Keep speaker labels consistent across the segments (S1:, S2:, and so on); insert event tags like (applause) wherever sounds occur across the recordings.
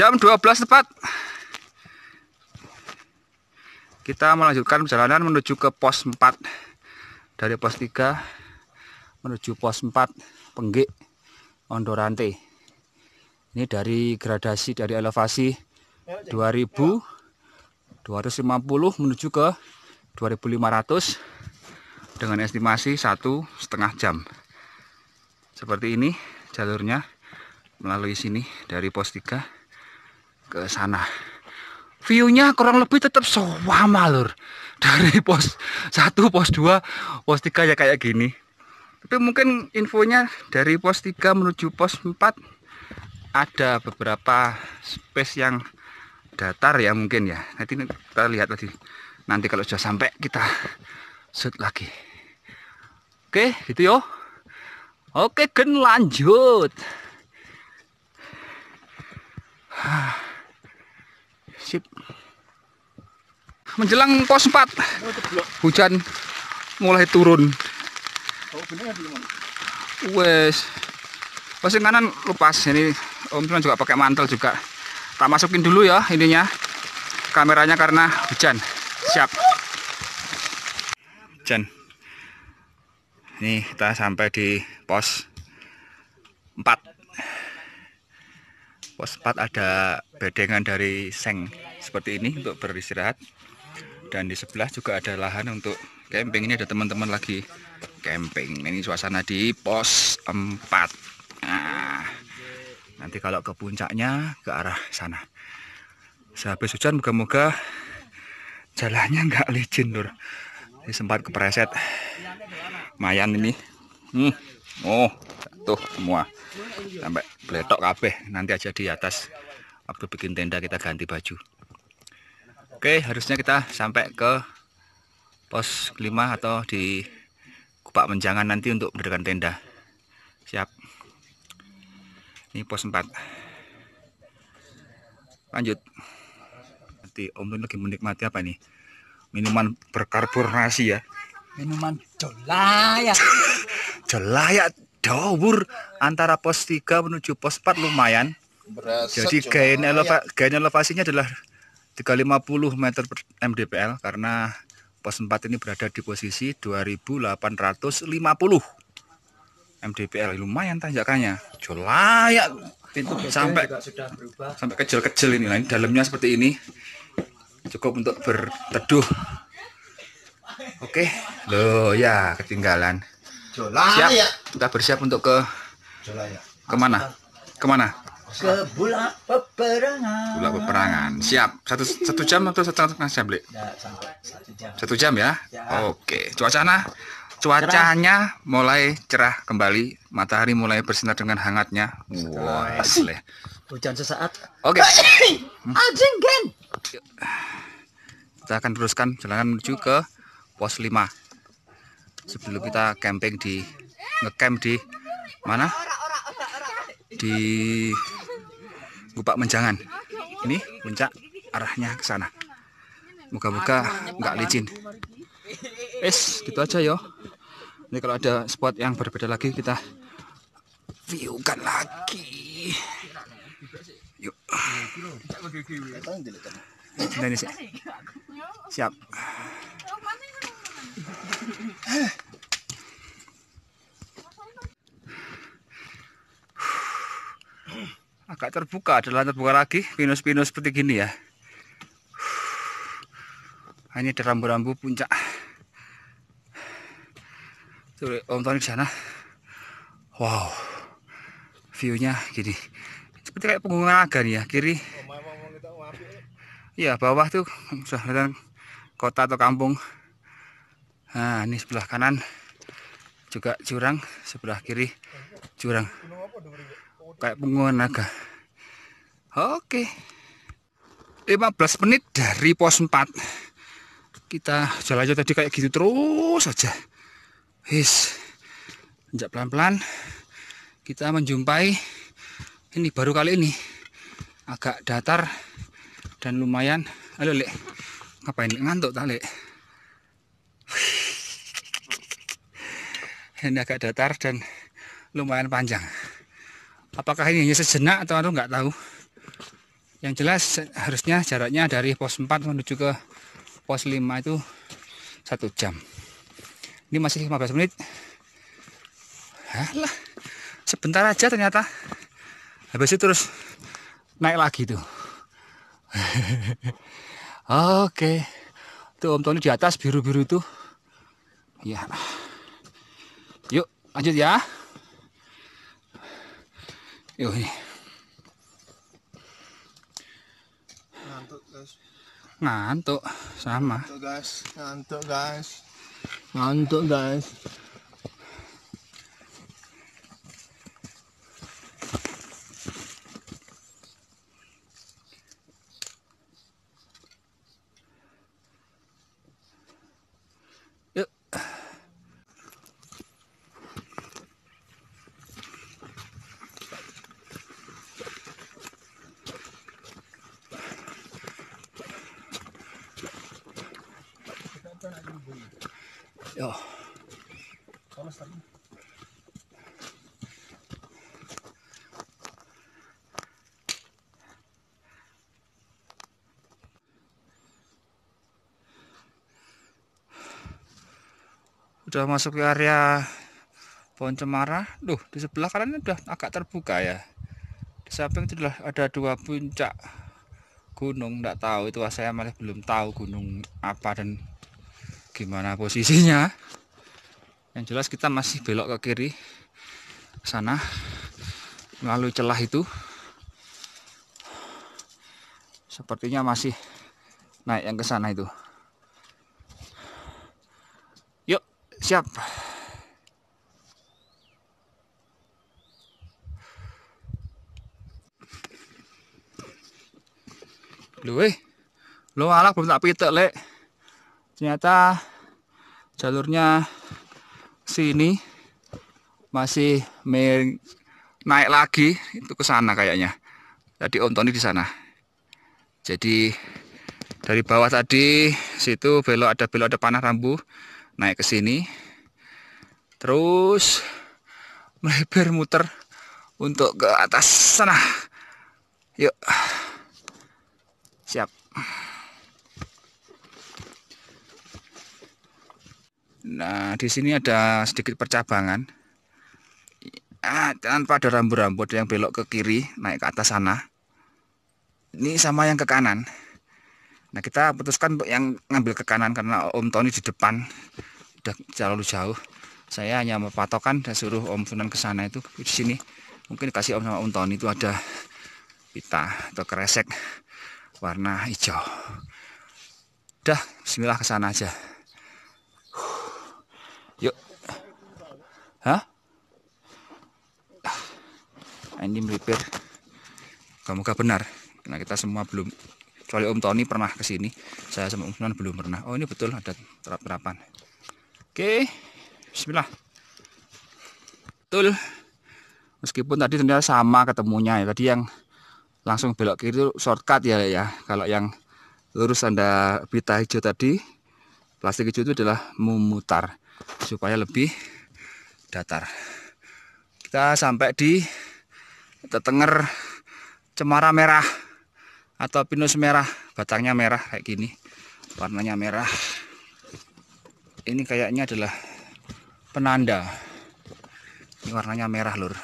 S1: jam 12 tepat kita melanjutkan perjalanan menuju ke pos 4 dari pos 3 menuju pos 4 Penggik Ondorante ini dari gradasi dari elevasi 2000 250 menuju ke 2500 dengan estimasi satu setengah jam seperti ini jalurnya melalui sini dari pos 3 ke sana viewnya kurang lebih tetap sama lur dari pos 1 pos 2 pos 3 ya kayak gini tapi mungkin infonya dari pos 3 menuju pos 4 ada beberapa space yang datar ya mungkin ya nanti kita lihat lagi nanti kalau sudah sampai kita shoot lagi oke gitu yo oke gen lanjut Hah sip menjelang pos 4 hujan mulai turun wes pasti kanan lepas ini Om Cuman juga pakai mantel juga tak masukin dulu ya ininya kameranya karena hujan siap hujan ini kita sampai di pos 4 kok sempat ada bedengan dari seng seperti ini untuk beristirahat dan di sebelah juga ada lahan untuk camping ini ada teman-teman lagi camping ini suasana di pos 4 nah, nanti kalau ke puncaknya ke arah sana sehabis hujan moga-moga jalannya nggak licin nur ini sempat kepreset mayan ini hmm. oh jatuh semua sampai beletok kabeh nanti aja di atas waktu bikin tenda kita ganti baju oke harusnya kita sampai ke pos kelima atau di kupak menjangan nanti untuk mendirikan tenda siap ini pos 4 lanjut nanti om tuh lagi menikmati apa nih minuman berkarburasi ya minuman jolayak (laughs) jolayak dawur antara pos 3 menuju pos 4 lumayan. Berasa Jadi gain, eleva gain elevasinya adalah 350 meter per mdpl karena pos 4 ini berada di posisi 2850 mdpl lumayan tanjakannya jolayak layak pintu sampai sampai kecil-kecil ini lain dalamnya seperti ini cukup untuk berteduh oke okay. loh ya ketinggalan Siap. Kita bersiap untuk ke ya. kemana? Kemana? ke bulan peperangan. Bulan peperangan. Siap. Satu satu jam atau satu setengah jam, Lek? Ya, sampai satu jam. Satu jam ya? ya. Oke. Cuacanya cuacanya cerah. mulai cerah kembali. Matahari mulai bersinar dengan hangatnya. Wah, wow, Hujan sesaat. Oke. (coughs) Anjing, Kita akan teruskan jalanan menuju ke pos 5 sebelum kita camping di ngecamp di mana di Gupak Menjangan ini puncak arahnya ke sana moga-moga nggak licin es gitu aja yo ini kalau ada spot yang berbeda lagi kita viewkan lagi yuk ini siap agak terbuka ada lantai terbuka lagi pinus-pinus seperti gini ya nah, ini ada rambu-rambu puncak tuh om Tony sana wow viewnya gini seperti kayak punggungan naga ya kiri iya bawah tuh sudah kelihatan kota atau kampung nah ini sebelah kanan juga jurang sebelah kiri jurang kayak punggungan naga Oke. 15 menit dari pos 4. Kita jalan aja tadi kayak gitu terus saja. Wis. Sejak pelan-pelan kita menjumpai ini baru kali ini agak datar dan lumayan Halo lek ngapain ngantuk tak lek ini agak datar dan lumayan panjang apakah ini hanya sejenak atau nggak tahu yang jelas harusnya jaraknya dari pos 4 menuju ke pos 5 itu satu jam ini masih 15 menit Alah, sebentar aja ternyata habis itu terus naik lagi tuh (laughs) oke tuh om Tony di atas biru-biru itu ya yuk lanjut ya yuk ini ngantuk sama ngantuk guys ngantuk guys ngantuk guys Ja. Udah masuk ke area pohon cemara. Duh, di sebelah kanan udah agak terbuka ya. Di samping itu ada dua puncak gunung, Nggak tahu itu saya masih belum tahu gunung apa dan gimana posisinya yang jelas kita masih belok ke kiri sana melalui celah itu sepertinya masih naik yang ke sana itu yuk siap Lu eh, lu malah belum tak pitek lek. Ternyata jalurnya sini masih naik lagi itu ke sana kayaknya tadi Om Tony di sana jadi dari bawah tadi situ belok ada belok ada panah rambu naik ke sini terus melebar muter untuk ke atas sana yuk siap Nah, di sini ada sedikit percabangan. Ah, tanpa ada rambu-rambu ada yang belok ke kiri, naik ke atas sana. Ini sama yang ke kanan. Nah, kita putuskan untuk yang ngambil ke kanan karena Om Tony di depan. Udah terlalu jauh. Saya hanya mempatokan dan suruh Om Sunan ke sana itu di sini. Mungkin kasih Om sama Om Tony itu ada pita atau kresek warna hijau. udah bismillah ke sana aja. Hah? Ini melipir. Kamu gak benar. Karena kita semua belum. Kecuali Om Tony pernah ke sini. Saya sama Om Sunan belum pernah. Oh ini betul ada terap-terapan. Oke. Bismillah. Betul. Meskipun tadi ternyata sama ketemunya ya. Tadi yang langsung belok kiri itu shortcut ya ya. Kalau yang lurus anda pita hijau tadi, plastik hijau itu adalah memutar supaya lebih datar kita sampai di tetenger cemara merah atau pinus merah batangnya merah kayak gini warnanya merah ini kayaknya adalah penanda ini warnanya merah lur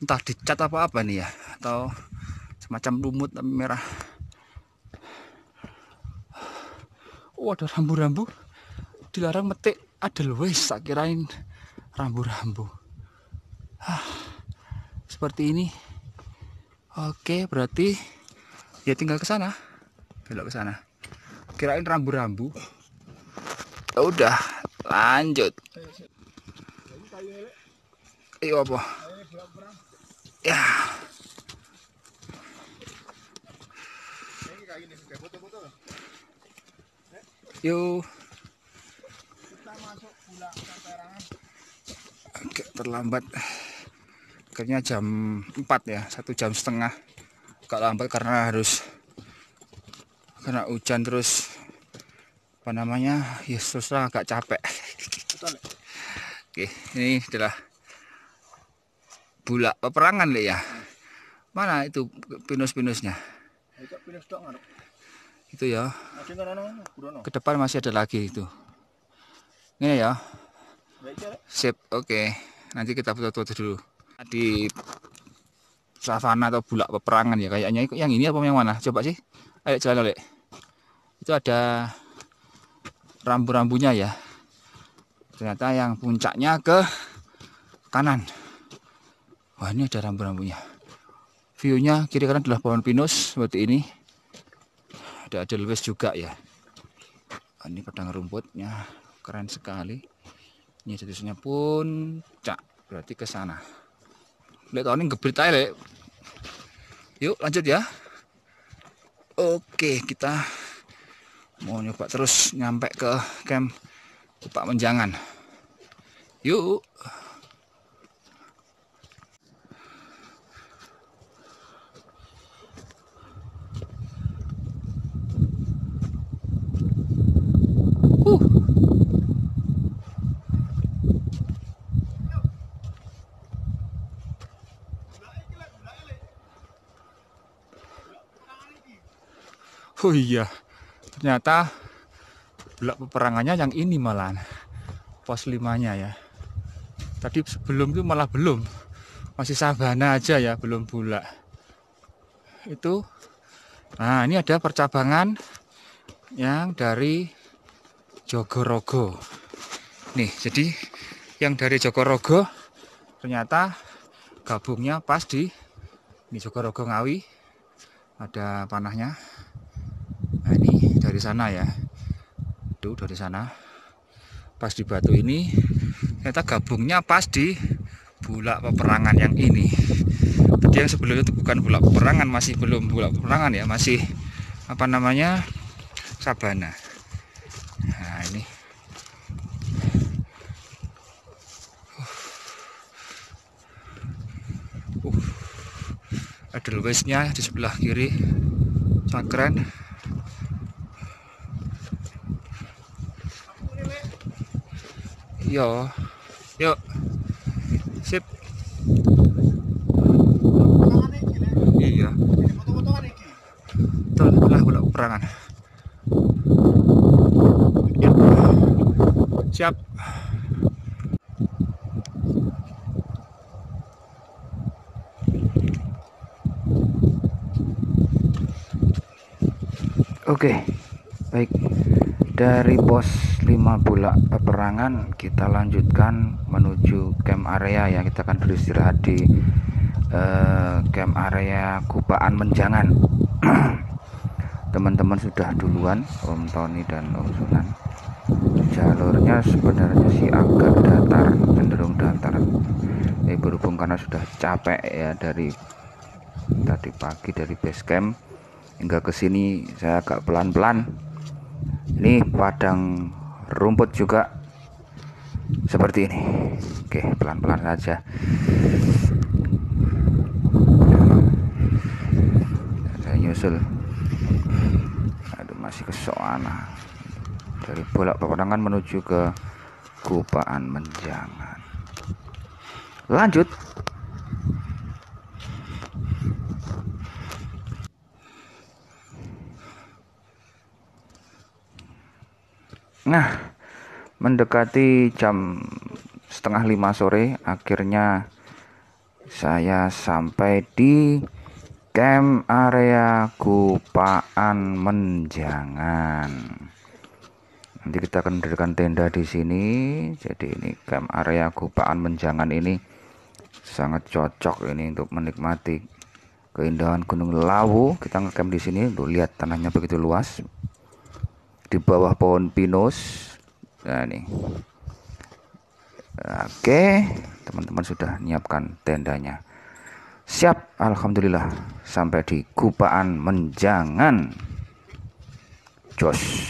S1: entah dicat apa-apa nih ya atau semacam lumut tapi merah oh ada rambu-rambu dilarang metik ada luwes tak kirain rambu-rambu ah, seperti ini oke berarti ya tinggal ke sana belok ke sana kirain rambu-rambu ya udah lanjut iya apa ya yuk agak terlambat akhirnya jam 4 ya satu jam setengah agak lambat karena harus karena hujan terus apa namanya ya susah agak capek oke ini adalah bulak peperangan ya mana itu pinus-pinusnya itu ya ke depan masih ada lagi itu ini ya sip oke okay. nanti kita foto-foto dulu di savana atau bulak peperangan ya kayaknya yang ini apa yang mana coba sih ayo jalan oleh itu ada rambu-rambunya ya ternyata yang puncaknya ke kanan wah ini ada rambu-rambunya View-nya kiri kanan adalah pohon pinus seperti ini ada ada juga ya ini padang rumputnya keren sekali ini jadisnya pun cak berarti ke sana lihat tahun ini gebrit aja yuk lanjut ya oke kita mau nyoba terus nyampe ke camp Pak Menjangan yuk Oh iya, ternyata belak peperangannya yang ini malah Pos limanya ya. Tadi sebelum itu malah belum. Masih sabana aja ya, belum bulak. Itu Nah, ini ada percabangan yang dari Jogorogo. Nih, jadi yang dari Jogorogo ternyata gabungnya pas di ini Jogorogo Ngawi ada panahnya sana ya itu dari sana pas di batu ini ternyata gabungnya pas di bulak peperangan yang ini tadi yang sebelumnya itu bukan bulak peperangan masih belum bulak peperangan ya masih apa namanya sabana nah ini uh, uh. ada di sebelah kiri sangat keren yo yuk sip iya telah ulah perangan siap Oke, okay, baik dari bos lima bulan peperangan kita lanjutkan menuju camp area ya kita akan beristirahat di eh, camp area Kubaan Menjangan (clears throat) teman-teman sudah duluan Om Tony dan Om Sunan jalurnya sebenarnya sih agak datar cenderung datar ini eh, berhubung karena sudah capek ya dari tadi pagi dari base camp hingga ke sini saya agak pelan-pelan ini padang rumput juga seperti ini oke pelan-pelan saja saya nyusul aduh masih ke soana dari bolak peperangan menuju ke Kupaan menjangan lanjut Nah, mendekati jam setengah lima sore, akhirnya saya sampai di camp area Kupaan Menjangan. Nanti kita akan mendirikan tenda di sini. Jadi ini camp area Kupaan Menjangan ini sangat cocok ini untuk menikmati keindahan Gunung Lawu. Kita ngecamp di sini, untuk lihat tanahnya begitu luas, di bawah pohon pinus nah ini oke teman-teman sudah menyiapkan tendanya siap Alhamdulillah sampai di kupaan menjangan jos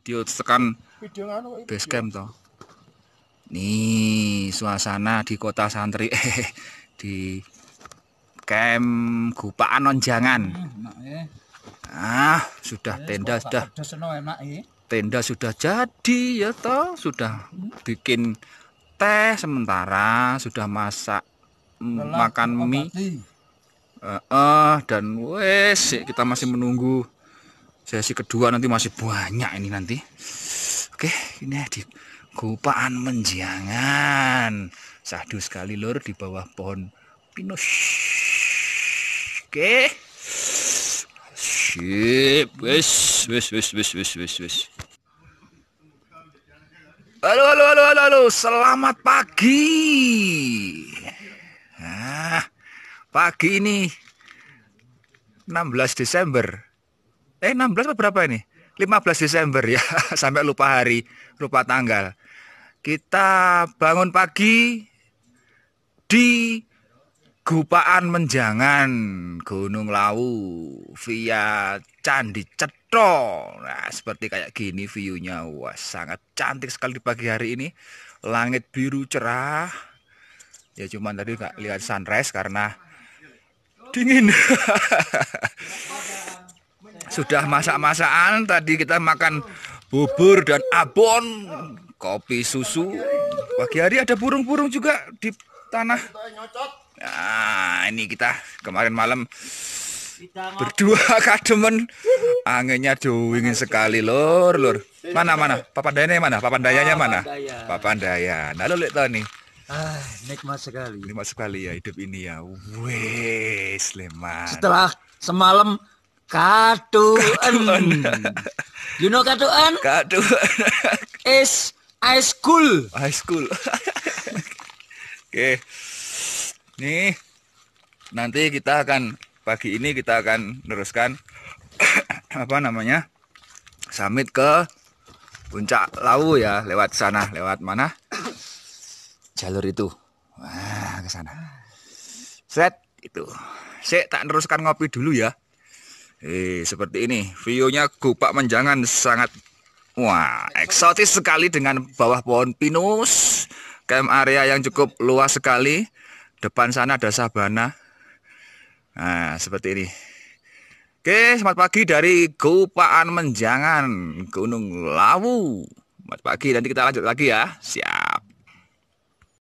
S1: video tekan video base camp toh nih suasana di kota santri (laughs) di camp gupaan nonjangan hmm, ya. ah sudah ya, tenda sudah ya. tenda sudah jadi ya toh sudah bikin teh sementara sudah masak mm, makan mie uh, uh, dan wes kita masih menunggu sesi kedua nanti masih banyak ini nanti Oke, ini di gupaan menjangan. Sahdu sekali lur di bawah pohon pinus. Oke. Sip, wes, wes, wes, wes, wes, wes, wes. Halo, halo, halo, halo, halo, selamat pagi. Nah, pagi ini 16 Desember. Eh, 16 berapa ini? 15 Desember ya, (laughs) sampai lupa hari, lupa tanggal. Kita bangun pagi di Gupaan Menjangan, Gunung Lawu, via Candi Cetro Nah, seperti kayak gini viewnya Wah, sangat cantik sekali di pagi hari ini. Langit biru cerah. Ya cuman tadi nggak lihat sunrise karena dingin. (laughs) sudah masak-masakan tadi kita makan bubur dan abon kopi susu pagi hari ada burung-burung juga di tanah nah ini kita kemarin malam berdua (laughs) kademen anginnya dingin sekali lor lor mana mana papandayanya mana papandayanya mana papandaya nah lo lihat nih Ah, nikmat sekali. Nikmat sekali ya hidup ini ya. Wes, Leman. Setelah semalam Katuen. You know katuen? Katuen. Is high school. High school. Oke. Okay. Nih nanti kita akan pagi ini kita akan meneruskan (clears throat) apa namanya? Summit ke puncak Lawu ya, lewat sana, lewat mana? Jalur itu. Wah, ke sana. Set itu. Saya tak teruskan ngopi dulu ya. Eh, seperti ini. view-nya gupak menjangan sangat wah, eksotis sekali dengan bawah pohon pinus. Camp area yang cukup luas sekali. Depan sana ada sabana. Nah, seperti ini. Oke, selamat pagi dari Gupaan Menjangan, Gunung Lawu. Selamat pagi, nanti kita lanjut lagi ya. Siap.